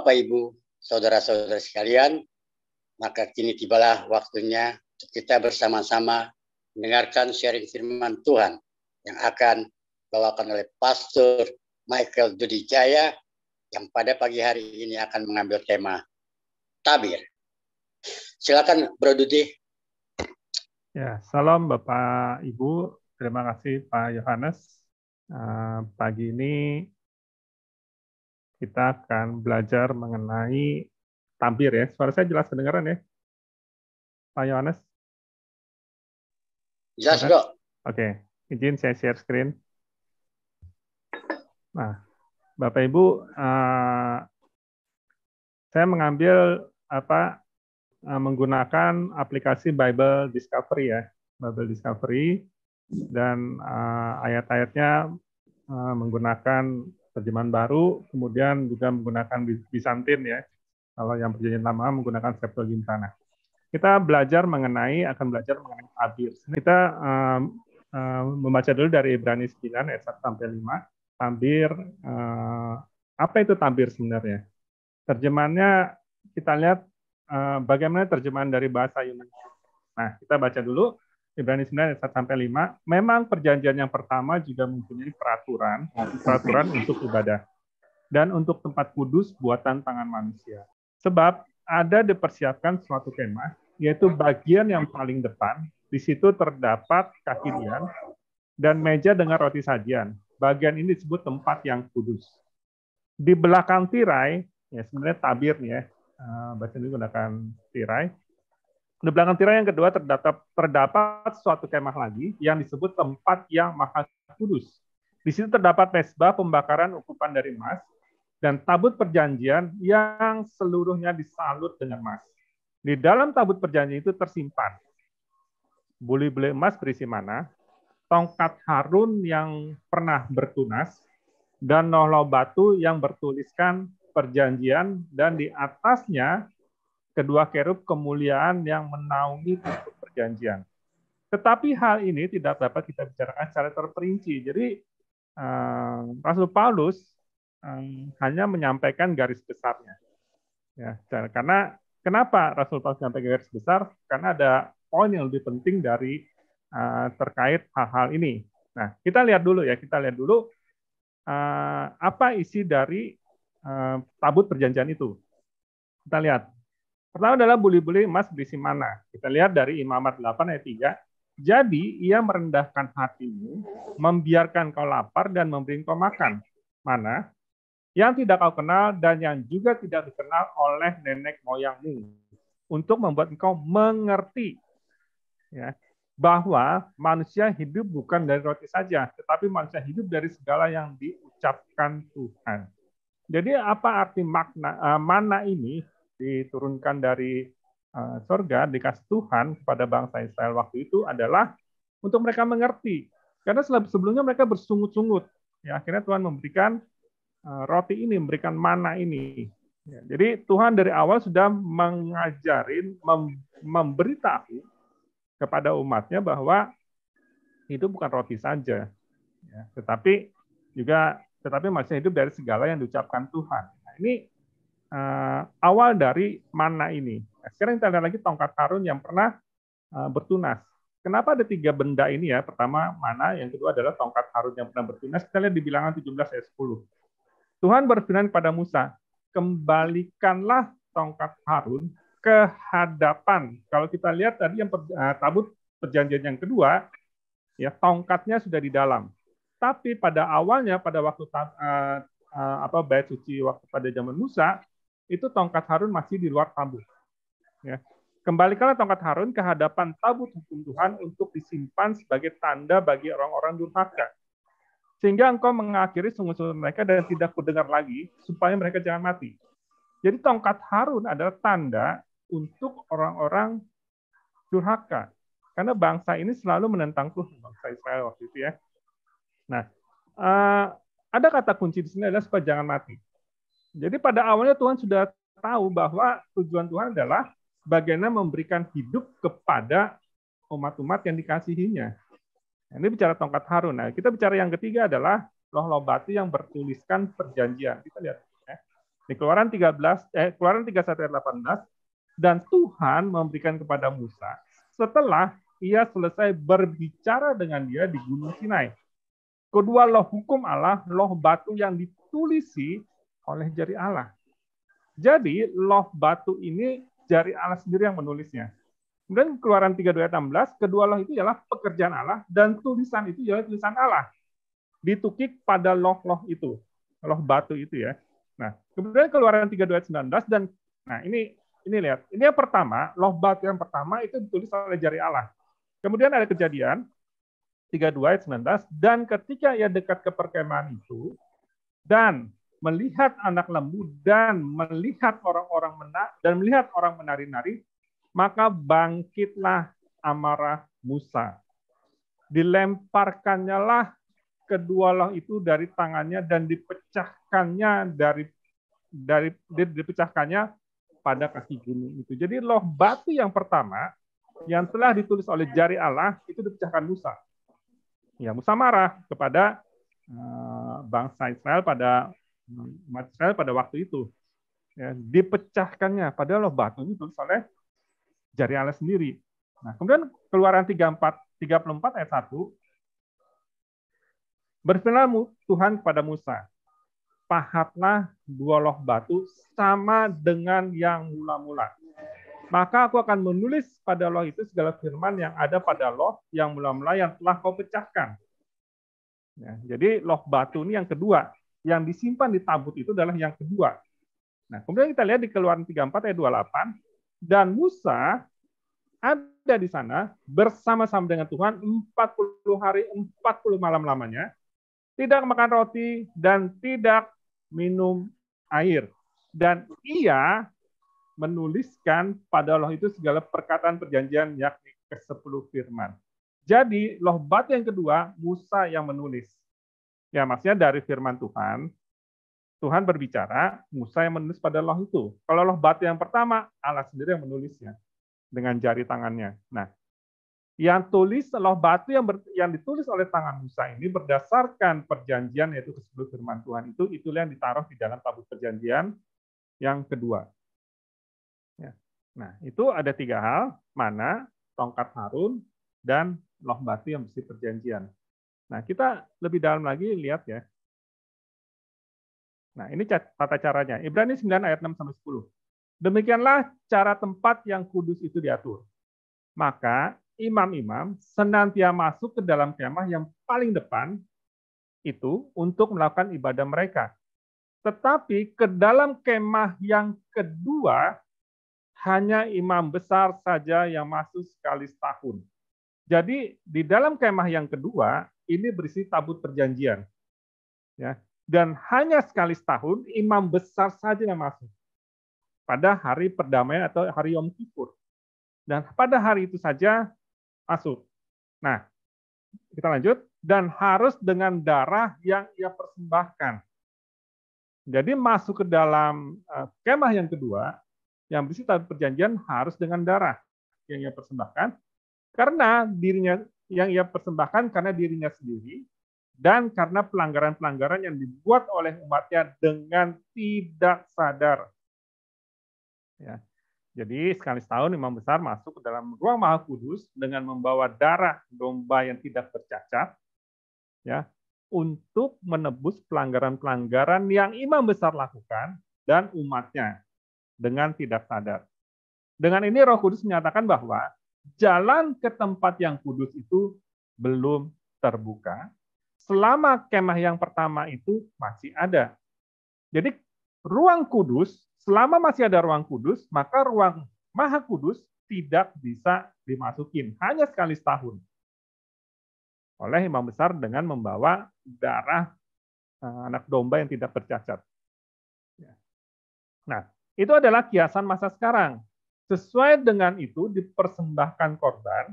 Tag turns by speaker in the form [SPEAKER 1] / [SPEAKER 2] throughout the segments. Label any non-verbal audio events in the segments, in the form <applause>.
[SPEAKER 1] Bapak Ibu, saudara-saudara sekalian, maka kini tibalah waktunya kita bersama-sama mendengarkan sharing firman Tuhan yang akan dibawakan oleh Pastor Michael Dudi Jaya yang pada pagi hari ini akan mengambil tema tabir. Silakan Bro Dudi. Ya, salam Bapak Ibu. Terima kasih Pak Yohanes. Uh, pagi ini kita akan belajar mengenai tabir
[SPEAKER 2] ya. Suara saya jelas kedengaran ya? Pak Yohanes? Jelas, Bro.
[SPEAKER 1] Oke, izin saya share screen. Nah, Bapak Ibu, uh, saya mengambil apa uh, menggunakan aplikasi Bible Discovery ya, Bible Discovery dan uh, ayat-ayatnya uh, menggunakan terjemahan baru, kemudian juga menggunakan Bizantin ya. Kalau yang perjanjian lama menggunakan Septuagintana. Kita belajar mengenai akan belajar mengenai Abir. Kita um, um, membaca dulu dari Ibrani 9 ayat 1 sampai 5. Tabir uh, eh, apa itu tabir sebenarnya? Terjemahannya kita lihat uh, bagaimana terjemahan dari bahasa Yunani. Nah, kita baca dulu Ibrani 9 ayat sampai 5, memang perjanjian yang pertama juga mempunyai peraturan, peraturan untuk ibadah dan untuk tempat kudus buatan tangan manusia. Sebab ada dipersiapkan suatu kemah, yaitu bagian yang paling depan, di situ terdapat kaki dian dan meja dengan roti sajian. Bagian ini disebut tempat yang kudus. Di belakang tirai, ya sebenarnya tabirnya, ah, bahasa ini gunakan tirai, di belakang tirai yang kedua terdapat, terdapat suatu kemah lagi yang disebut tempat yang maha kudus. Di situ terdapat mesbah pembakaran ukupan dari emas dan tabut perjanjian yang seluruhnya disalut dengan emas. Di dalam tabut perjanjian itu tersimpan buli-buli emas berisi mana, tongkat Harun yang pernah bertunas, dan nohlo batu yang bertuliskan perjanjian dan di atasnya kedua kerub kemuliaan yang menaungi untuk perjanjian. Tetapi hal ini tidak dapat kita bicarakan secara terperinci. Jadi eh, Rasul Paulus eh, hanya menyampaikan garis besarnya. Ya, karena kenapa Rasul Paulus menyampaikan garis besar? Karena ada poin yang lebih penting dari eh, terkait hal-hal ini. Nah, kita lihat dulu ya, kita lihat dulu apa isi dari tabut perjanjian itu. Kita lihat Pertama adalah boleh-boleh emas berisi mana. Kita lihat dari Imamat 8 ayat 3. Jadi ia merendahkan hatimu, membiarkan kau lapar dan memberi kau makan. Mana? Yang tidak kau kenal dan yang juga tidak dikenal oleh nenek moyangmu. Untuk membuat engkau mengerti ya, bahwa manusia hidup bukan dari roti saja, tetapi manusia hidup dari segala yang diucapkan Tuhan. Jadi apa arti makna uh, mana ini diturunkan dari uh, sorga, dikasih Tuhan kepada bangsa Israel waktu itu adalah untuk mereka mengerti. Karena sebelumnya mereka bersungut-sungut. Ya, akhirnya Tuhan memberikan uh, roti ini, memberikan mana ini. Ya, jadi Tuhan dari awal sudah mengajarin, mem memberitahu kepada umatnya bahwa itu bukan roti saja, ya, tetapi juga tetapi masih hidup dari segala yang diucapkan Tuhan. Nah, ini uh, awal dari mana ini. Nah, sekarang kita lihat lagi tongkat karun yang pernah uh, bertunas. Kenapa ada tiga benda ini ya? Pertama mana, yang kedua adalah tongkat karun yang pernah bertunas. Kita lihat di bilangan 17 ayat 10. Tuhan berfirman kepada Musa, kembalikanlah tongkat karun ke hadapan. Kalau kita lihat tadi yang per, uh, tabut perjanjian yang kedua, ya tongkatnya sudah di dalam. Tapi pada awalnya pada waktu uh, uh, apa bait suci waktu pada zaman Musa itu tongkat Harun masih di luar tabut. Ya. Kembalikanlah tongkat Harun ke hadapan tabut hukum Tuhan untuk disimpan sebagai tanda bagi orang-orang durhaka. Sehingga engkau mengakhiri sungguh-sungguh mereka dan tidak kudengar lagi, supaya mereka jangan mati. Jadi tongkat Harun adalah tanda untuk orang-orang durhaka. Karena bangsa ini selalu menentang Tuhan, bangsa Israel waktu itu ya. Nah, eh, ada kata kunci di sini adalah supaya jangan mati. Jadi pada awalnya Tuhan sudah tahu bahwa tujuan Tuhan adalah bagaimana memberikan hidup kepada umat-umat yang dikasihinya. Nah, ini bicara tongkat Harun. Nah, kita bicara yang ketiga adalah loh loh batu yang bertuliskan perjanjian. Kita lihat ya. di Keluaran 13 eh Keluaran 31 ayat 18 dan Tuhan memberikan kepada Musa setelah ia selesai berbicara dengan dia di Gunung Sinai. Kedua loh hukum Allah, loh batu yang ditulisi oleh jari Allah. Jadi loh batu ini jari Allah sendiri yang menulisnya. Kemudian keluaran 3:16 kedua loh itu ialah pekerjaan Allah dan tulisan itu ialah tulisan Allah. Ditukik pada loh-loh itu, loh batu itu ya. Nah, kemudian keluaran 3:19 dan nah ini ini lihat, ini yang pertama, loh batu yang pertama itu ditulis oleh jari Allah. Kemudian ada kejadian 32 ayat 19 dan ketika ia dekat ke perkemahan itu dan melihat anak lembu dan melihat orang-orang menak dan melihat orang menari-nari, maka bangkitlah amarah Musa. dilemparkannya lah kedua loh itu dari tangannya dan dipecahkannya dari dari dipecahkannya pada kaki gunung itu. Jadi loh batu yang pertama yang telah ditulis oleh jari Allah itu dipecahkan Musa. Ya Musa marah kepada eh, bangsa Israel pada umat pada waktu itu. Ya, dipecahkannya, padahal loh batu itu oleh jari Allah sendiri. Nah, kemudian keluaran 34, 34 ayat 1, berfirman Tuhan kepada Musa, pahatlah dua loh batu sama dengan yang mula-mula. Maka aku akan menulis pada loh itu segala firman yang ada pada loh yang mula-mula yang telah kau pecahkan. Ya, jadi loh batu ini yang kedua yang disimpan di tabut itu adalah yang kedua. Nah, kemudian kita lihat di Keluaran 34 ayat 28 dan Musa ada di sana bersama-sama dengan Tuhan 40 hari 40 malam lamanya tidak makan roti dan tidak minum air dan ia menuliskan pada Allah itu segala perkataan perjanjian yakni ke-10 firman. Jadi loh batu yang kedua Musa yang menulis. Ya, maksudnya dari firman Tuhan, Tuhan berbicara, Musa yang menulis pada loh itu. Kalau loh batu yang pertama, Allah sendiri yang menulisnya dengan jari tangannya. Nah, yang tulis loh batu yang ber, yang ditulis oleh tangan Musa ini berdasarkan perjanjian yaitu ke firman Tuhan itu itulah yang ditaruh di dalam tabut perjanjian yang kedua. Ya. Nah, itu ada tiga hal, mana tongkat Harun dan loh batu yang berisi perjanjian. Nah, kita lebih dalam lagi lihat ya. Nah, ini tata caranya. Ibrani 9 ayat 6 sampai 10. Demikianlah cara tempat yang kudus itu diatur. Maka imam-imam senantiasa masuk ke dalam kemah yang paling depan itu untuk melakukan ibadah mereka. Tetapi ke dalam kemah yang kedua hanya imam besar saja yang masuk sekali setahun jadi di dalam kemah yang kedua ini berisi tabut perjanjian. Ya, dan hanya sekali setahun imam besar saja yang masuk. Pada hari perdamaian atau hari Yom Kippur. Dan pada hari itu saja masuk. Nah, kita lanjut dan harus dengan darah yang ia persembahkan. Jadi masuk ke dalam eh, kemah yang kedua yang berisi tabut perjanjian harus dengan darah yang ia persembahkan karena dirinya yang ia persembahkan karena dirinya sendiri dan karena pelanggaran-pelanggaran yang dibuat oleh umatnya dengan tidak sadar. Ya. Jadi sekali setahun imam besar masuk ke dalam ruang maha kudus dengan membawa darah domba yang tidak tercacat ya untuk menebus pelanggaran-pelanggaran yang imam besar lakukan dan umatnya dengan tidak sadar. Dengan ini Roh Kudus menyatakan bahwa jalan ke tempat yang kudus itu belum terbuka selama kemah yang pertama itu masih ada. Jadi ruang kudus, selama masih ada ruang kudus, maka ruang maha kudus tidak bisa dimasukin. Hanya sekali setahun. Oleh imam besar dengan membawa darah eh, anak domba yang tidak bercacat. Ya. Nah, itu adalah kiasan masa sekarang. Sesuai dengan itu dipersembahkan korban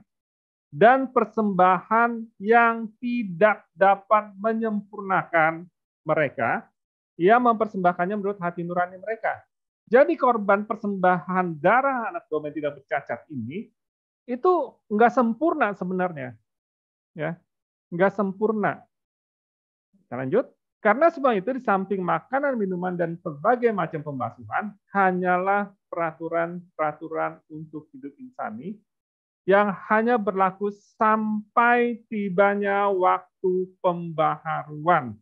[SPEAKER 1] dan persembahan yang tidak dapat menyempurnakan mereka, ia mempersembahkannya menurut hati nurani mereka. Jadi korban persembahan darah anak domba tidak bercacat ini itu nggak sempurna sebenarnya, ya nggak sempurna. Kita lanjut. Karena semua itu di samping makanan, minuman, dan berbagai macam pembasuhan, hanyalah peraturan-peraturan untuk hidup insani yang hanya berlaku sampai tibanya waktu pembaharuan.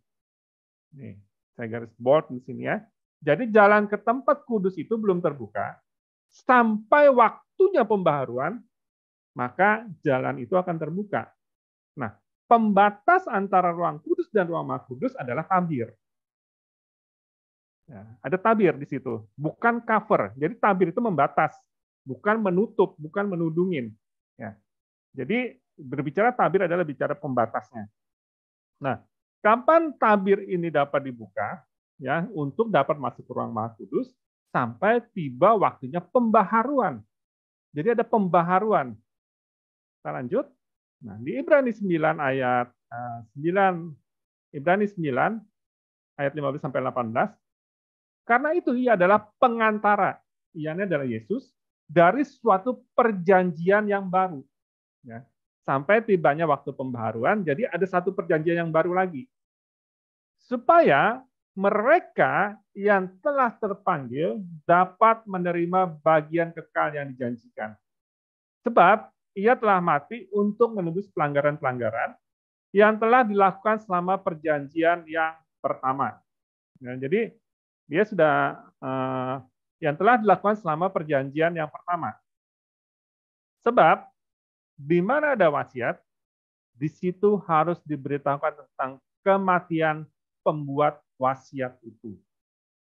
[SPEAKER 1] Nih, saya garis board di sini ya. Jadi jalan ke tempat kudus itu belum terbuka. Sampai waktunya pembaharuan, maka jalan itu akan terbuka. Nah, pembatas antara ruang kudus dan ruang maha kudus adalah tabir. Ya, ada tabir di situ, bukan cover. Jadi tabir itu membatas, bukan menutup, bukan menudungin. Ya. Jadi berbicara tabir adalah bicara pembatasnya. Nah, kapan tabir ini dapat dibuka? Ya, untuk dapat masuk ke ruang Maha Kudus sampai tiba waktunya pembaharuan. Jadi ada pembaharuan. Kita lanjut. Nah, di Ibrani 9 ayat 9 eh, Ibrani 9 ayat 15 sampai 18 karena itu ia adalah pengantara Ia adalah Yesus dari suatu perjanjian yang baru ya sampai tibanya waktu pembaharuan jadi ada satu perjanjian yang baru lagi supaya mereka yang telah terpanggil dapat menerima bagian kekal yang dijanjikan. Sebab ia telah mati untuk menebus pelanggaran-pelanggaran yang telah dilakukan selama perjanjian yang pertama. Nah, ya, jadi dia sudah eh, yang telah dilakukan selama perjanjian yang pertama. Sebab di mana ada wasiat, di situ harus diberitahukan tentang kematian pembuat wasiat itu.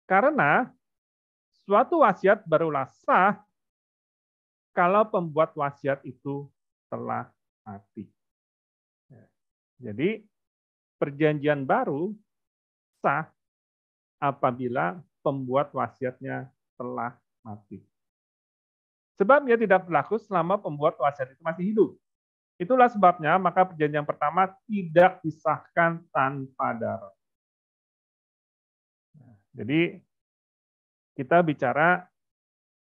[SPEAKER 1] Karena suatu wasiat barulah sah kalau pembuat wasiat itu telah mati. Ya. Jadi perjanjian baru sah apabila pembuat wasiatnya telah mati. Sebab ia tidak berlaku selama pembuat wasiat itu masih hidup. Itulah sebabnya maka perjanjian pertama tidak disahkan tanpa darah. Nah, jadi kita bicara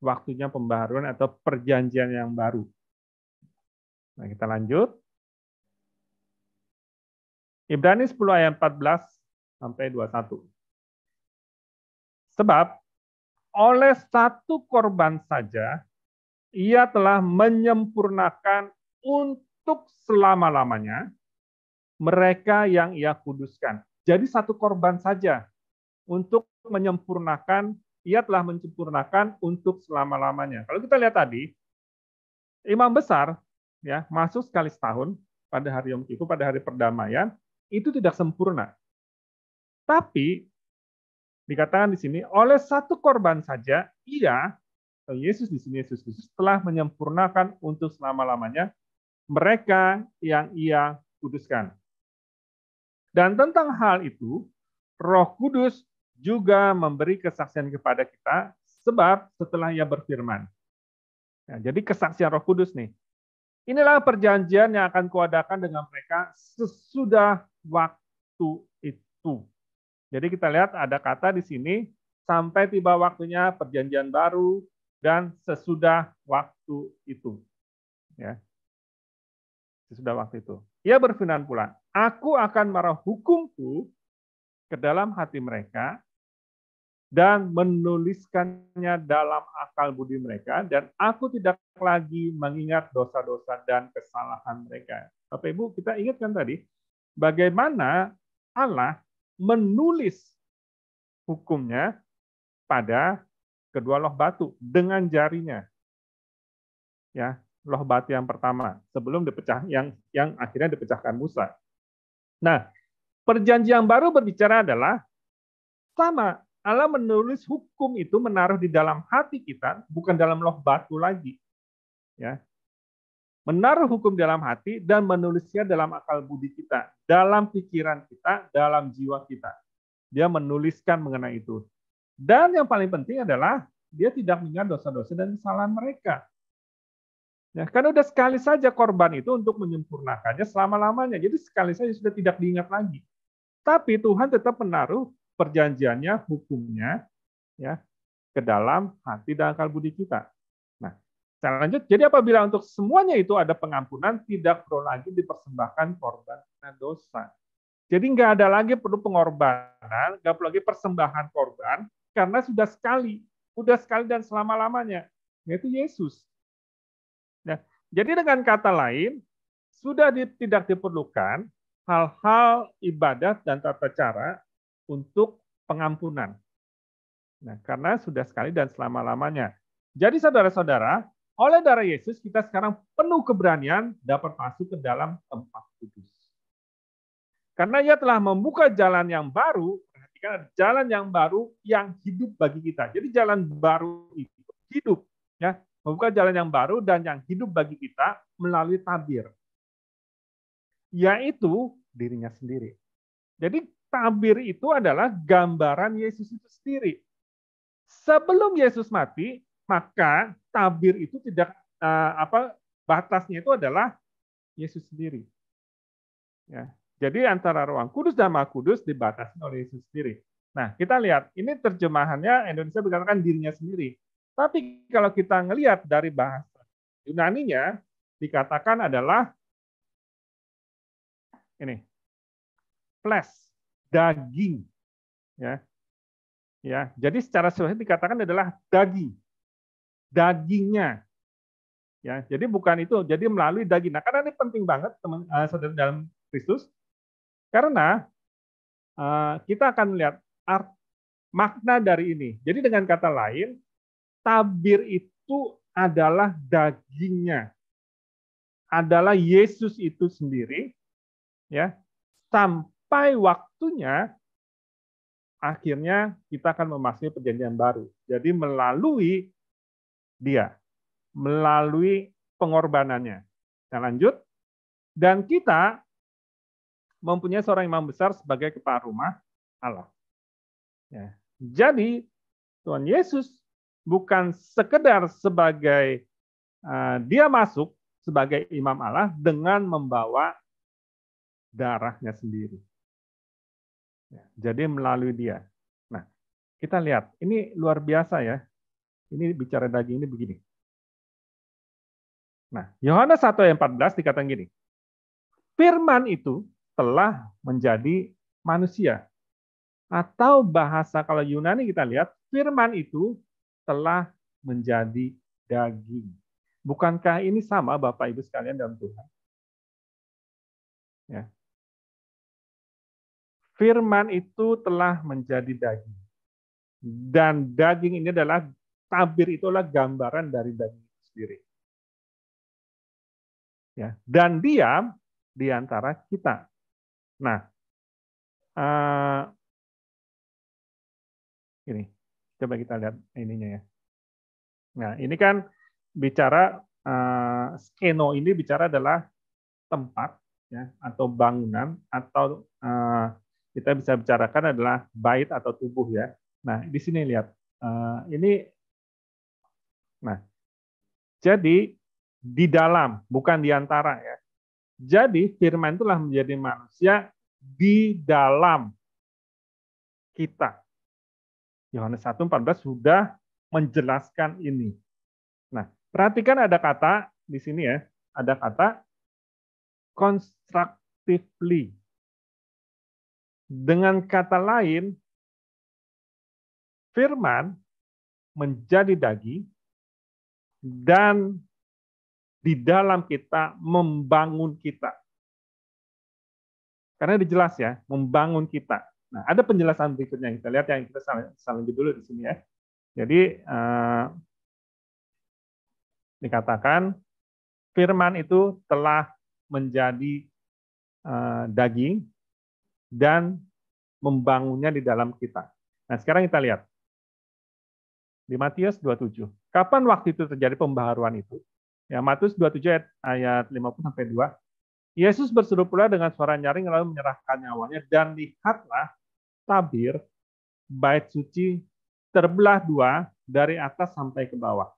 [SPEAKER 1] waktunya pembaharuan atau perjanjian yang baru. Nah, kita lanjut. Ibrani 10 ayat 14 sampai 21. Sebab oleh satu korban saja ia telah menyempurnakan untuk selama-lamanya mereka yang ia kuduskan. Jadi satu korban saja untuk menyempurnakan ia telah mencempurnakan untuk selama-lamanya. Kalau kita lihat tadi, imam besar ya masuk sekali setahun pada hari Yom Kippur, pada hari perdamaian, itu tidak sempurna. Tapi dikatakan di sini oleh satu korban saja ia eh, Yesus di sini Yesus Kristus telah menyempurnakan untuk selama-lamanya mereka yang ia kuduskan. Dan tentang hal itu Roh Kudus juga memberi kesaksian kepada kita sebab setelah ia berfirman. Ya, jadi kesaksian Roh Kudus nih. Inilah perjanjian yang akan kuadakan dengan mereka sesudah waktu itu. Jadi kita lihat ada kata di sini sampai tiba waktunya perjanjian baru dan sesudah waktu itu. Ya. Sesudah waktu itu. Ia berfirman pula, aku akan marah hukumku ke dalam hati mereka dan menuliskannya dalam akal budi mereka, dan aku tidak lagi mengingat dosa-dosa dan kesalahan mereka. Bapak Ibu, kita ingatkan tadi, bagaimana Allah menulis hukumnya pada kedua loh batu dengan jarinya. Ya, loh batu yang pertama sebelum dipecah yang yang akhirnya dipecahkan Musa. Nah, perjanjian baru berbicara adalah sama Allah menulis hukum itu menaruh di dalam hati kita, bukan dalam loh batu lagi. Ya. Menaruh hukum dalam hati dan menulisnya dalam akal budi kita, dalam pikiran kita, dalam jiwa kita. Dia menuliskan mengenai itu. Dan yang paling penting adalah dia tidak mengingat dosa-dosa dan kesalahan mereka. Ya, kan udah sekali saja korban itu untuk menyempurnakannya selama-lamanya. Jadi sekali saja sudah tidak diingat lagi. Tapi Tuhan tetap menaruh perjanjiannya, hukumnya, ya ke dalam hati dan akal budi kita. Nah, saya lanjut. Jadi apabila untuk semuanya itu ada pengampunan, tidak perlu lagi dipersembahkan korban dosa. Jadi nggak ada lagi perlu pengorbanan, nggak perlu lagi persembahan korban, karena sudah sekali, sudah sekali dan selama-lamanya, yaitu Yesus. Nah, jadi dengan kata lain, sudah tidak diperlukan hal-hal ibadat dan tata cara untuk pengampunan. Nah, karena sudah sekali dan selama-lamanya. Jadi saudara-saudara, oleh darah Yesus kita sekarang penuh keberanian dapat masuk ke dalam tempat kudus. Karena ia telah membuka jalan yang baru, perhatikan jalan yang baru yang hidup bagi kita. Jadi jalan baru itu hidup, ya membuka jalan yang baru dan yang hidup bagi kita melalui tabir, yaitu dirinya sendiri. Jadi tabir itu adalah gambaran Yesus itu sendiri. Sebelum Yesus mati, maka tabir itu tidak eh, apa batasnya itu adalah Yesus sendiri. Ya. Jadi antara ruang Kudus dan Maha Kudus dibatasi oleh Yesus sendiri. Nah, kita lihat ini terjemahannya Indonesia berkatakan dirinya sendiri. Tapi kalau kita ngelihat dari bahasa Yunani-nya dikatakan adalah
[SPEAKER 2] ini Flash daging. Ya.
[SPEAKER 1] Ya, jadi secara sulit dikatakan adalah daging. Dagingnya. Ya, jadi bukan itu, jadi melalui daging. Nah, karena ini penting banget teman uh, saudara dalam Kristus. Karena uh, kita akan melihat art, makna dari ini. Jadi dengan kata lain, tabir itu adalah dagingnya. Adalah Yesus itu sendiri ya sampai sampai waktunya akhirnya kita akan memasuki perjanjian baru. Jadi melalui dia, melalui pengorbanannya. Nah, lanjut. Dan kita mempunyai seorang imam besar sebagai kepala rumah Allah. Ya. Jadi Tuhan Yesus bukan sekedar sebagai uh, dia masuk sebagai imam Allah dengan membawa darahnya sendiri. Ya, jadi melalui dia. Nah, kita lihat. Ini luar biasa ya. Ini bicara daging ini begini. Nah, Yohanes 1 ayat 14 dikatakan gini. Firman itu telah menjadi manusia. Atau bahasa kalau Yunani kita lihat, firman itu telah menjadi daging. Bukankah ini sama Bapak Ibu sekalian dalam Tuhan? Ya, firman itu telah menjadi daging. Dan daging ini adalah tabir itulah gambaran dari daging itu sendiri. Ya, dan dia di antara
[SPEAKER 2] kita. Nah, uh,
[SPEAKER 1] ini coba kita lihat ininya ya. Nah, ini kan bicara uh, skeno ini bicara adalah tempat ya atau bangunan atau uh, kita bisa bicarakan adalah bait atau tubuh ya. Nah, di sini lihat. Eh, ini Nah, jadi di dalam, bukan di antara ya. Jadi firman itulah menjadi manusia di dalam kita. Yohanes 1:14 sudah menjelaskan ini. Nah, perhatikan ada kata di sini ya, ada kata constructively. Dengan kata lain,
[SPEAKER 2] firman menjadi daging
[SPEAKER 1] dan di dalam kita membangun kita. Karena dijelas ya, membangun kita. Nah, ada penjelasan berikutnya yang kita lihat yang kita saling dulu di sini ya. Jadi eh, dikatakan firman itu telah menjadi eh, daging dan membangunnya di dalam kita. Nah, sekarang kita lihat. Di Matius 27. Kapan waktu itu terjadi pembaharuan itu? Ya, Matius 27 ayat 50 sampai 2. Yesus berseru pula dengan suara nyaring lalu menyerahkan nyawanya dan lihatlah tabir bait suci terbelah dua dari atas sampai ke bawah.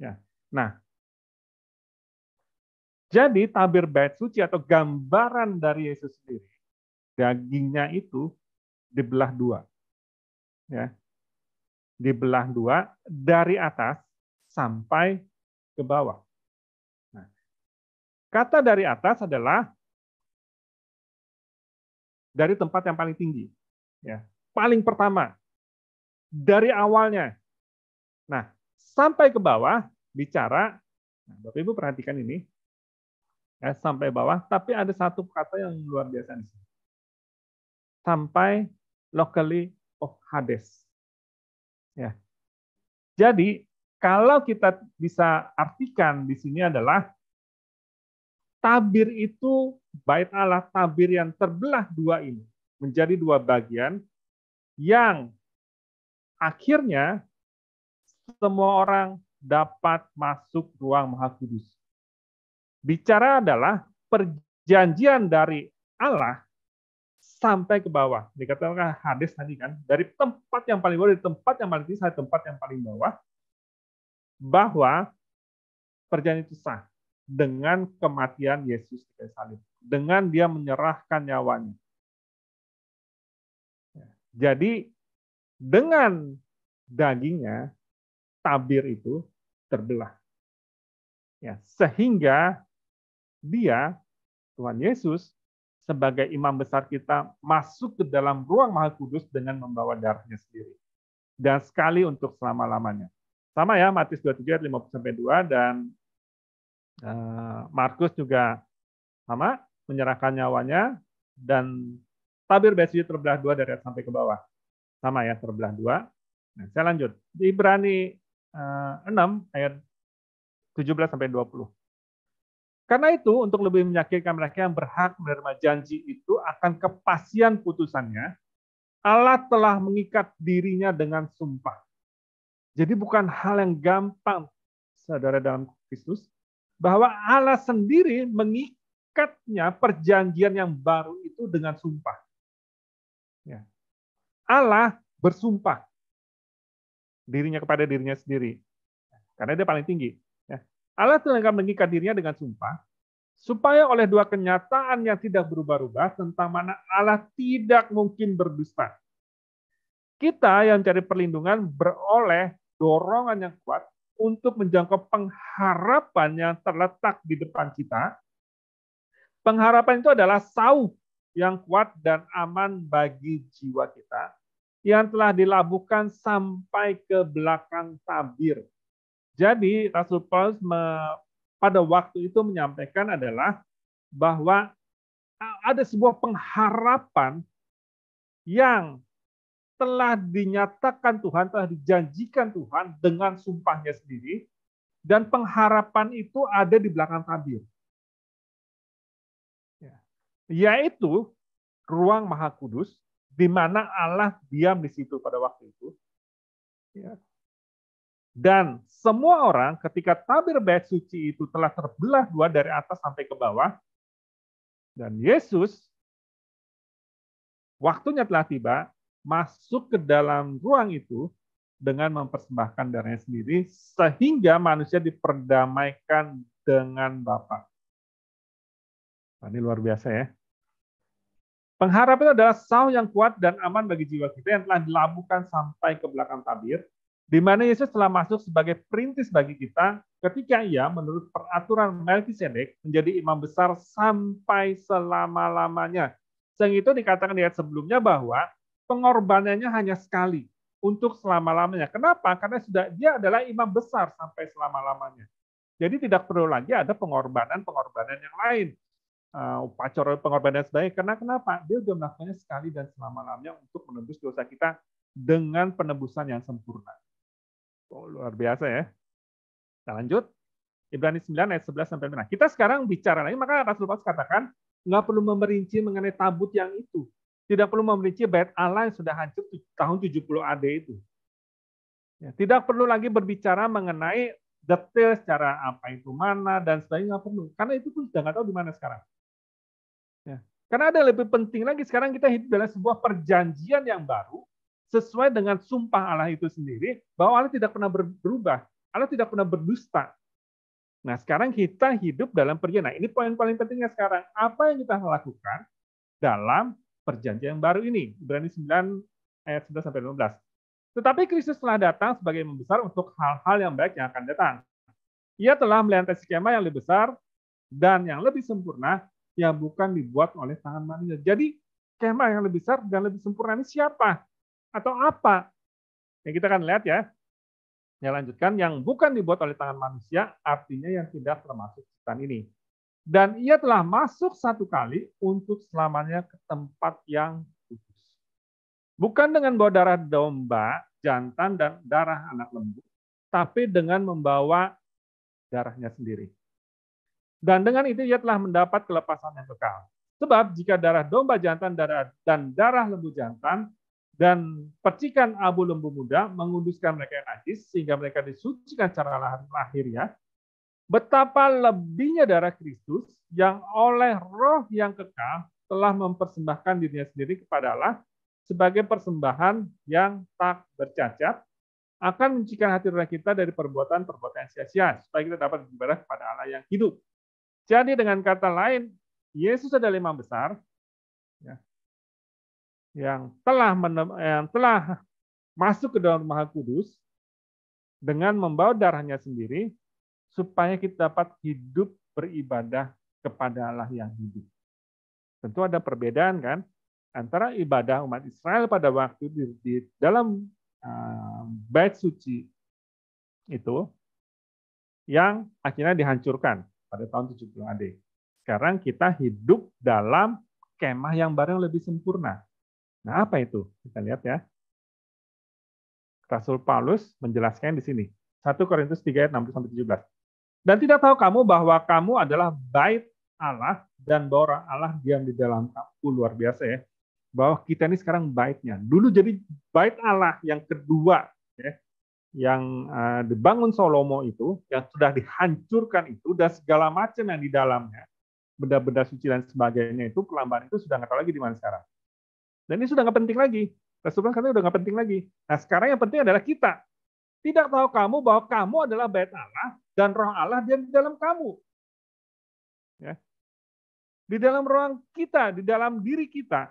[SPEAKER 1] Ya. Nah, jadi tabir bait suci atau gambaran dari Yesus sendiri dagingnya itu dibelah dua. Ya. Dibelah dua dari atas sampai ke bawah. Nah, kata dari atas adalah
[SPEAKER 2] dari tempat yang paling tinggi. Ya, paling pertama.
[SPEAKER 1] Dari awalnya. Nah, sampai ke bawah bicara nah, Bapak Ibu perhatikan ini. Ya, sampai bawah, tapi ada satu kata yang luar biasa Nih sampai locally of Hades. Ya. Jadi kalau kita bisa artikan di sini adalah tabir itu bait Allah tabir yang terbelah dua ini menjadi dua bagian yang akhirnya semua orang dapat masuk ruang maha kudus. Bicara adalah perjanjian dari Allah sampai ke bawah. Dikatakan kan hadis tadi kan, dari tempat yang paling bawah, dari tempat yang paling tinggi, sampai tempat yang paling bawah, bahwa perjanjian itu sah dengan kematian Yesus di kayu salib, dengan dia menyerahkan nyawanya. Ya, jadi dengan dagingnya tabir itu terbelah. Ya, sehingga dia Tuhan Yesus sebagai imam besar kita masuk ke dalam ruang maha kudus dengan membawa darahnya sendiri. Dan sekali untuk selama-lamanya. Sama ya, Matius 27 ayat 50-2 dan eh, Markus juga sama, menyerahkan nyawanya, dan tabir besi terbelah dua dari atas sampai ke bawah. Sama ya, terbelah dua. Nah, saya lanjut. Di Ibrani 6 eh, ayat 17 sampai 20. Karena itu, untuk lebih meyakinkan mereka yang berhak menerima janji itu akan kepastian putusannya, Allah telah mengikat dirinya dengan sumpah. Jadi bukan hal yang gampang, saudara dalam Kristus, bahwa Allah sendiri mengikatnya perjanjian yang baru itu dengan sumpah. Ya. Allah bersumpah dirinya kepada dirinya sendiri. Karena dia paling tinggi. Allah telah mengikat dirinya dengan sumpah, supaya oleh dua kenyataan yang tidak berubah-ubah tentang mana Allah tidak mungkin berdusta. Kita yang cari perlindungan beroleh dorongan yang kuat untuk menjangkau pengharapan yang terletak di depan kita. Pengharapan itu adalah sauh yang kuat dan aman bagi jiwa kita yang telah dilabuhkan sampai ke belakang tabir jadi Rasul Paulus me, pada waktu itu menyampaikan adalah bahwa ada sebuah pengharapan yang telah dinyatakan Tuhan, telah dijanjikan Tuhan dengan sumpahnya sendiri, dan pengharapan itu ada di belakang tabir. Ya. Yaitu ruang maha kudus, di mana Allah diam di situ pada waktu itu. Ya. Dan semua orang ketika tabir bait suci itu telah terbelah dua dari atas sampai ke bawah, dan Yesus waktunya telah tiba, masuk ke dalam ruang itu dengan mempersembahkan darahnya sendiri, sehingga manusia diperdamaikan dengan Bapa. Nah, ini luar biasa ya. Pengharapan adalah sah yang kuat dan aman bagi jiwa kita yang telah dilabuhkan sampai ke belakang tabir, di mana Yesus telah masuk sebagai perintis bagi kita ketika ia menurut peraturan Melkisedek menjadi imam besar sampai selama-lamanya. Sehingga itu dikatakan di ayat sebelumnya bahwa pengorbanannya hanya sekali untuk selama-lamanya. Kenapa? Karena sudah dia adalah imam besar sampai selama-lamanya. Jadi tidak perlu lagi ada pengorbanan-pengorbanan yang lain. Uh, pengorbanan sebaik. Karena kenapa? Dia sudah melakukannya sekali dan selama-lamanya untuk menembus dosa kita dengan penebusan yang sempurna. Oh, luar biasa ya. Kita lanjut. Ibrani 9 ayat 11 sampai nah. Kita sekarang bicara lagi, maka Rasul Paulus katakan, nggak perlu memerinci mengenai tabut yang itu. Tidak perlu memerinci bait Allah yang sudah hancur tahun 70 AD itu. Ya, tidak perlu lagi berbicara mengenai detail secara apa itu mana dan sebagainya nggak perlu karena itu pun sudah nggak tahu di mana sekarang ya. karena ada lebih penting lagi sekarang kita hidup dalam sebuah perjanjian yang baru sesuai dengan sumpah Allah itu sendiri bahwa Allah tidak pernah berubah, Allah tidak pernah berdusta. Nah, sekarang kita hidup dalam perjanjian. Nah, ini poin paling pentingnya sekarang. Apa yang kita lakukan dalam perjanjian baru ini? Berani 9 ayat 11 sampai 15. Tetapi Kristus telah datang sebagai membesar untuk hal-hal yang baik yang akan datang. Ia telah melihat skema yang lebih besar dan yang lebih sempurna yang bukan dibuat oleh tangan manusia. Jadi skema yang lebih besar dan lebih sempurna ini siapa? atau apa? Yang kita akan lihat ya. Saya lanjutkan, yang bukan dibuat oleh tangan manusia, artinya yang tidak termasuk setan ini. Dan ia telah masuk satu kali untuk selamanya ke tempat yang kudus. Bukan dengan bawa darah domba, jantan, dan darah anak lembu, tapi dengan membawa darahnya sendiri. Dan dengan itu ia telah mendapat kelepasan yang kekal. Sebab jika darah domba jantan darah, dan darah lembu jantan dan percikan abu lembu muda menguduskan mereka yang najis sehingga mereka disucikan secara ya Betapa lebihnya darah Kristus yang oleh roh yang kekal telah mempersembahkan dirinya sendiri kepada Allah sebagai persembahan yang tak bercacat akan mencikan hati roh kita dari perbuatan-perbuatan sia-sia supaya kita dapat beribadah kepada Allah yang hidup. Jadi dengan kata lain, Yesus adalah imam besar, ya yang telah yang telah masuk ke dalam Maha Kudus dengan membawa darahnya sendiri supaya kita dapat hidup beribadah kepada Allah yang hidup. Tentu ada perbedaan kan antara ibadah umat Israel pada waktu di, di dalam uh, bait suci itu yang akhirnya dihancurkan pada tahun 70 AD. Sekarang kita hidup dalam kemah yang barang lebih sempurna. Nah, apa itu? Kita lihat ya. Rasul Paulus menjelaskan di sini. 1 Korintus 3 ayat 16 sampai 17. Dan tidak tahu kamu bahwa kamu adalah bait Allah dan bahwa Allah diam di dalam kamu. Uh, luar biasa ya. Bahwa kita ini sekarang baitnya. Dulu jadi bait Allah yang kedua ya, yang uh, dibangun Solomo itu, yang sudah dihancurkan itu dan segala macam yang di dalamnya, benda-benda suci dan sebagainya itu, kelamban itu sudah nggak tahu lagi di mana sekarang. Dan ini sudah nggak penting lagi. Rasulullah katanya sudah nggak penting lagi. Nah sekarang yang penting adalah kita. Tidak tahu kamu bahwa kamu adalah bait Allah dan roh Allah dia di dalam kamu. Ya. Di dalam ruang kita, di dalam diri kita.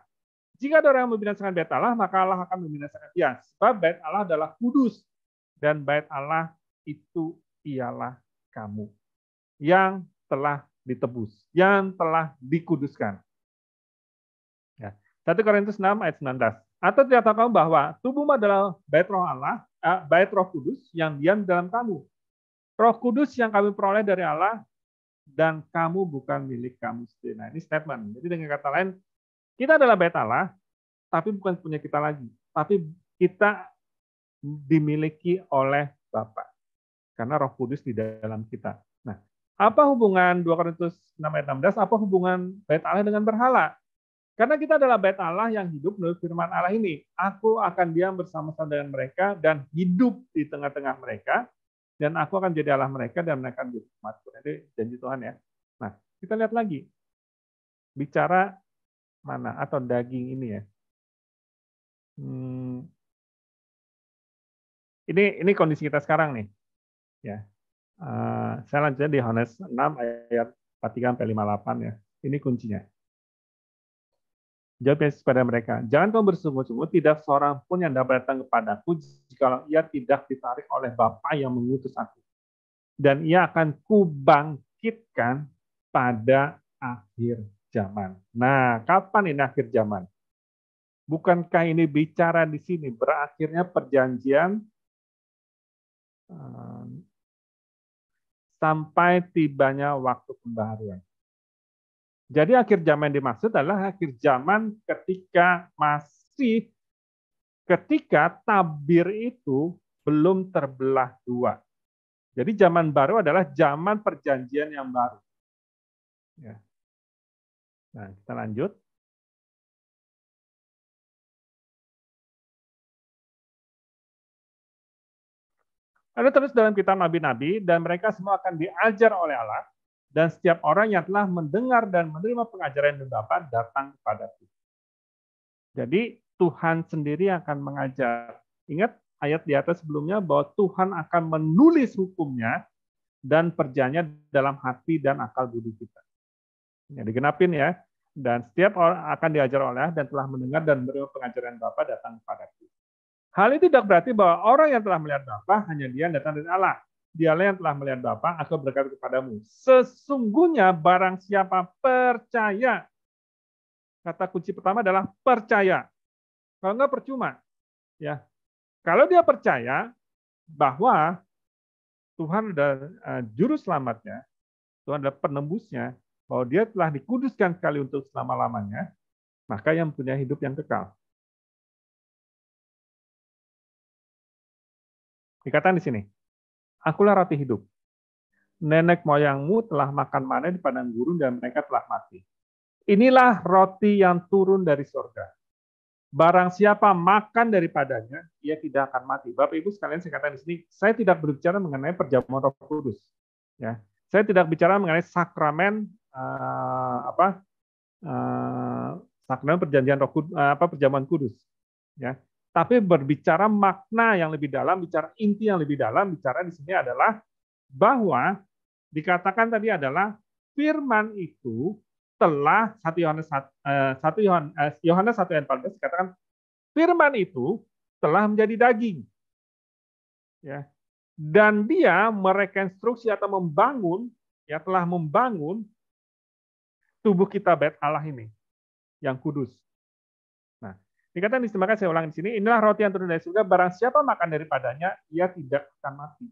[SPEAKER 1] Jika ada orang yang membinasakan bait Allah, maka Allah akan membinasakan dia. sebab bait Allah adalah kudus. Dan bait Allah itu ialah kamu. Yang telah ditebus, yang telah dikuduskan. 1 Korintus 6 ayat 19. Atau tidak tahu kamu bahwa tubuhmu adalah bait roh Allah, eh, bait roh kudus yang diam dalam kamu. Roh kudus yang kami peroleh dari Allah dan kamu bukan milik kamu sendiri. Nah, ini statement. Jadi dengan kata lain, kita adalah bait Allah, tapi bukan punya kita lagi. Tapi kita dimiliki oleh Bapa. Karena roh kudus di dalam kita. Nah, apa hubungan 2 Korintus 6 ayat 16? Apa hubungan bait Allah dengan berhala? Karena kita adalah bait Allah yang hidup menurut firman Allah ini. Aku akan diam bersama-sama dengan mereka dan hidup di tengah-tengah mereka. Dan aku akan jadi Allah mereka dan mereka akan jadi umatku. Jadi janji Tuhan ya. Nah, kita lihat lagi. Bicara
[SPEAKER 2] mana? Atau daging ini ya. Hmm.
[SPEAKER 1] Ini ini kondisi kita sekarang nih. Ya. Uh, saya lanjutnya di Yohanes 6 ayat 43 sampai 58 ya. Ini kuncinya Jawab Yesus kepada mereka, jangan kau bersungguh-sungguh, tidak seorang pun yang dapat datang kepadaku kalau ia tidak ditarik oleh Bapa yang mengutus aku. Dan ia akan kubangkitkan pada akhir zaman. Nah, kapan ini akhir zaman? Bukankah ini bicara di sini berakhirnya perjanjian ehm, sampai tibanya waktu pembaharuan. Jadi akhir zaman dimaksud adalah akhir zaman ketika masih ketika tabir itu belum terbelah dua. Jadi zaman baru adalah zaman perjanjian yang baru. Ya. Nah, kita lanjut. Ada terus dalam kitab Nabi-Nabi, dan mereka semua akan diajar oleh Allah dan setiap orang yang telah mendengar dan menerima pengajaran dari Bapa datang kepada kita. Jadi Tuhan sendiri akan mengajar. Ingat ayat di atas sebelumnya bahwa Tuhan akan menulis hukumnya dan perjanya dalam hati dan akal budi kita. Ya, digenapin ya. Dan setiap orang akan diajar oleh dan telah mendengar dan menerima pengajaran Bapa datang kepada kita. Hal itu tidak berarti bahwa orang yang telah melihat Bapa hanya dia yang datang dari Allah dialah yang telah melihat Bapa Aku berkata kepadamu, sesungguhnya barang siapa percaya. Kata kunci pertama adalah percaya. Kalau enggak percuma. Ya. Kalau dia percaya bahwa Tuhan adalah eh, juru selamatnya, Tuhan adalah penembusnya, bahwa dia telah dikuduskan sekali untuk selama-lamanya, maka yang punya hidup yang kekal. Dikatakan di sini, Akulah roti hidup. Nenek moyangmu telah makan mana di padang gurun dan mereka telah mati. Inilah roti yang turun dari surga. Barang siapa makan daripadanya, ia tidak akan mati. Bapak Ibu sekalian saya katakan di sini, saya tidak berbicara mengenai perjamuan Roh Kudus. Ya, saya tidak bicara mengenai sakramen uh, apa uh, sakramen perjanjian Roh Kudus, uh, eh, apa perjamuan Kudus. Ya, tapi berbicara makna yang lebih dalam, bicara inti yang lebih dalam, bicara di sini adalah bahwa dikatakan tadi adalah firman itu telah 1 Yohanes 1 eh, eh, Yohanes 1 ayat 14 dikatakan firman itu telah menjadi daging. Ya. Dan dia merekonstruksi atau membangun ya telah membangun tubuh kita bait Allah ini yang kudus. Dikatakan di maka saya ulang di sini, inilah roti yang turun dari surga, barang siapa makan daripadanya, ia tidak akan mati.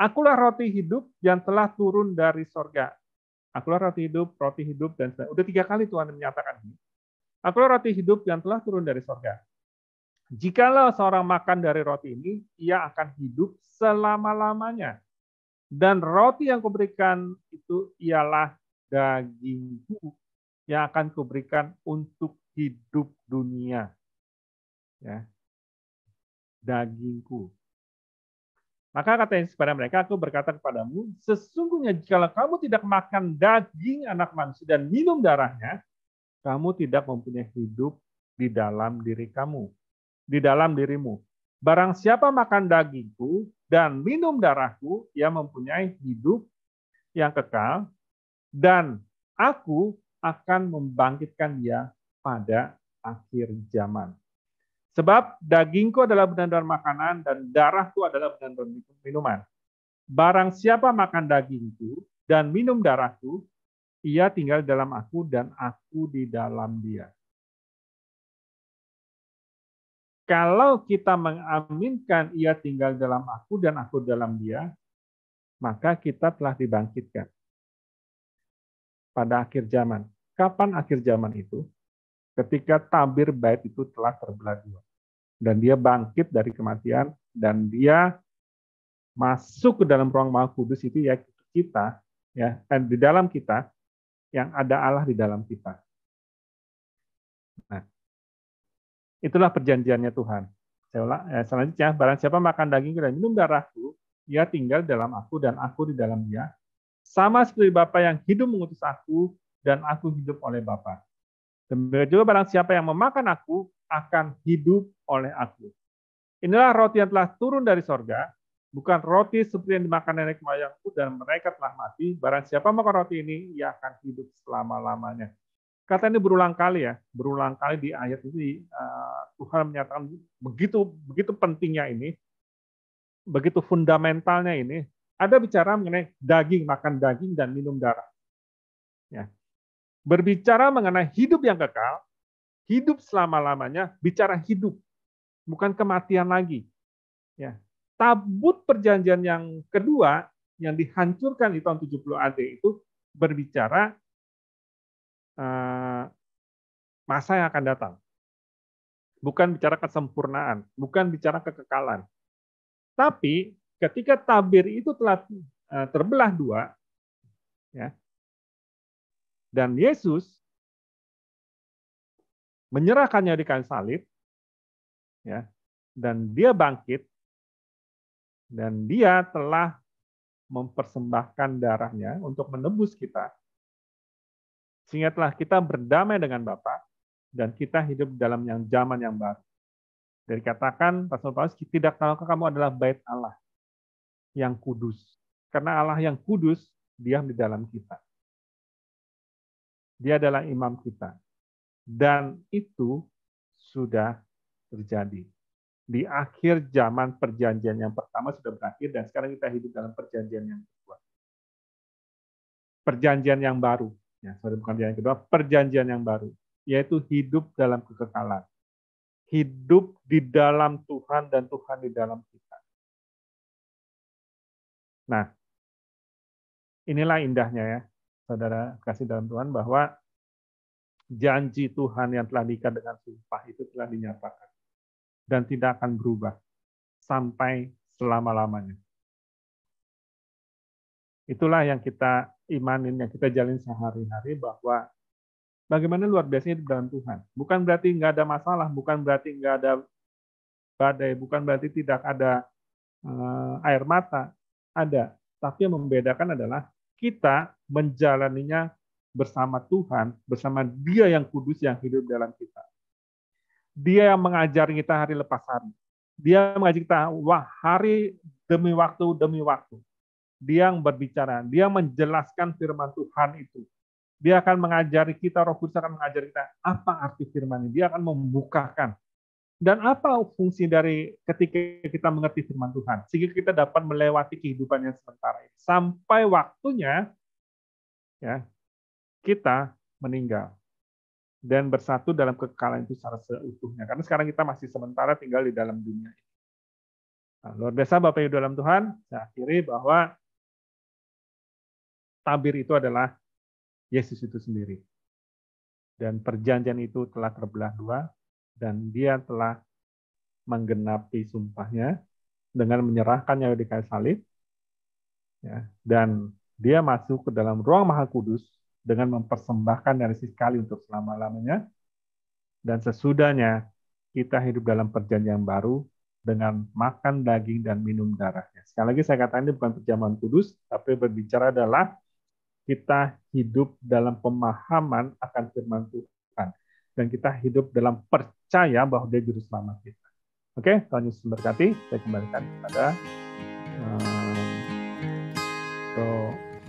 [SPEAKER 1] Akulah roti hidup yang telah turun dari surga. Akulah roti hidup, roti hidup, dan sudah Udah tiga kali Tuhan menyatakan ini. Akulah roti hidup yang telah turun dari surga. Jikalau seorang makan dari roti ini, ia akan hidup selama-lamanya. Dan roti yang kuberikan itu ialah dagingku yang akan kuberikan untuk hidup dunia. Ya. Dagingku. Maka kata yang kepada mereka, aku berkata kepadamu, sesungguhnya jika kamu tidak makan daging anak manusia dan minum darahnya, kamu tidak mempunyai hidup di dalam diri kamu, di dalam dirimu. Barang siapa makan dagingku dan minum darahku, ia mempunyai hidup yang kekal, dan aku akan membangkitkan dia pada akhir zaman. Sebab dagingku adalah benar-benar makanan dan darahku adalah benar-benar minuman. Barang siapa makan dagingku dan minum darahku, ia tinggal dalam aku dan aku di dalam dia. Kalau kita mengaminkan ia tinggal dalam aku dan aku dalam dia, maka kita telah dibangkitkan pada akhir zaman. Kapan akhir zaman itu? ketika tabir bait itu telah terbelah dua. Dan dia bangkit dari kematian dan dia masuk ke dalam ruang Maha Kudus itu ya kita ya dan eh, di dalam kita yang ada Allah di dalam kita. Nah, itulah perjanjiannya Tuhan. Eh, selanjutnya, barang siapa makan daging dan minum darahku, ia tinggal dalam aku dan aku di dalam dia. Sama seperti Bapa yang hidup mengutus aku dan aku hidup oleh Bapak. Demikian juga barang siapa yang memakan aku, akan hidup oleh aku. Inilah roti yang telah turun dari sorga, bukan roti seperti yang dimakan nenek moyangku dan mereka telah mati. Barang siapa makan roti ini, ia akan hidup selama-lamanya. Kata ini berulang kali ya, berulang kali di ayat ini eh, Tuhan menyatakan begitu begitu pentingnya ini, begitu fundamentalnya ini. Ada bicara mengenai daging, makan daging dan minum darah. Ya, Berbicara mengenai hidup yang kekal, hidup selama-lamanya, bicara hidup, bukan kematian lagi. Ya. Tabut perjanjian yang kedua yang dihancurkan di tahun 70 AD itu berbicara eh, masa yang akan datang. Bukan bicara kesempurnaan, bukan bicara kekekalan. Tapi ketika tabir itu telah eh, terbelah dua, ya, dan Yesus
[SPEAKER 2] menyerahkannya di kain salib, ya, dan
[SPEAKER 1] dia bangkit, dan dia telah mempersembahkan darahnya untuk menebus kita. Sehingga telah kita berdamai dengan Bapa dan kita hidup dalam yang zaman yang baru. Dari katakan Rasul Paulus, tidak tahu kamu adalah bait Allah yang kudus. Karena Allah yang kudus diam di dalam kita. Dia adalah imam kita. Dan itu sudah terjadi. Di akhir zaman perjanjian yang pertama sudah berakhir dan sekarang kita hidup dalam perjanjian yang kedua. Perjanjian yang baru. Ya, sorry, bukan perjanjian kedua, perjanjian yang baru. Yaitu hidup dalam kekekalan. Hidup di dalam Tuhan
[SPEAKER 2] dan Tuhan di dalam kita. Nah,
[SPEAKER 1] inilah indahnya ya saudara kasih dalam Tuhan, bahwa janji Tuhan yang telah diikat dengan sumpah itu telah dinyatakan. Dan tidak akan berubah sampai selama-lamanya. Itulah yang kita imanin, yang kita jalin sehari-hari bahwa bagaimana luar biasanya itu dalam Tuhan. Bukan berarti nggak ada masalah, bukan berarti nggak ada badai, bukan berarti tidak ada eh, air mata, ada. Tapi yang membedakan adalah kita menjalaninya bersama Tuhan, bersama Dia yang kudus yang hidup dalam kita. Dia yang mengajar kita hari lepas hari. Dia mengajar kita wah hari demi waktu demi waktu. Dia yang berbicara, dia menjelaskan firman Tuhan itu. Dia akan mengajari kita, Roh Kudus akan mengajari kita apa arti firman ini. Dia akan membukakan dan apa fungsi dari ketika kita mengerti firman Tuhan? Sehingga kita dapat melewati kehidupan yang sementara ini. Sampai waktunya ya kita meninggal dan bersatu dalam kekalahan itu secara seutuhnya. Karena sekarang kita masih sementara tinggal di dalam dunia ini. Nah, luar biasa Bapak Ibu dalam Tuhan, saya akhiri bahwa tabir itu adalah Yesus itu sendiri. Dan perjanjian itu telah terbelah dua, dan dia telah menggenapi sumpahnya dengan menyerahkannya di kayu salib. Ya, dan dia masuk ke dalam ruang maha kudus dengan mempersembahkan dari sekali untuk selama-lamanya. Dan sesudahnya kita hidup dalam perjanjian baru dengan makan daging dan minum darahnya. Sekali lagi saya katakan ini bukan perjamuan kudus, tapi berbicara adalah kita hidup dalam pemahaman akan firman Tuhan dan kita hidup dalam percaya bahwa dia juru selamat kita. Oke, Tuhan Yesus memberkati. Saya kembalikan kepada um, ehm, Bro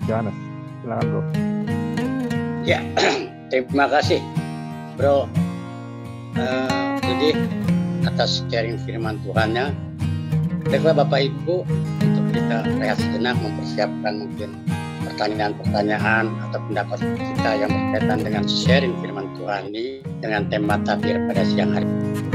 [SPEAKER 1] Johannes. Silakan Bro. Ya, <clears throat> terima kasih Bro. Uh, eh, jadi atas sharing firman Tuhannya, baiklah Bapak Ibu untuk kita rehat sejenak mempersiapkan mungkin pertanyaan-pertanyaan atau pendapat kita yang berkaitan dengan sharing firman Tuhan ini dengan tema tabir pada siang hari ini.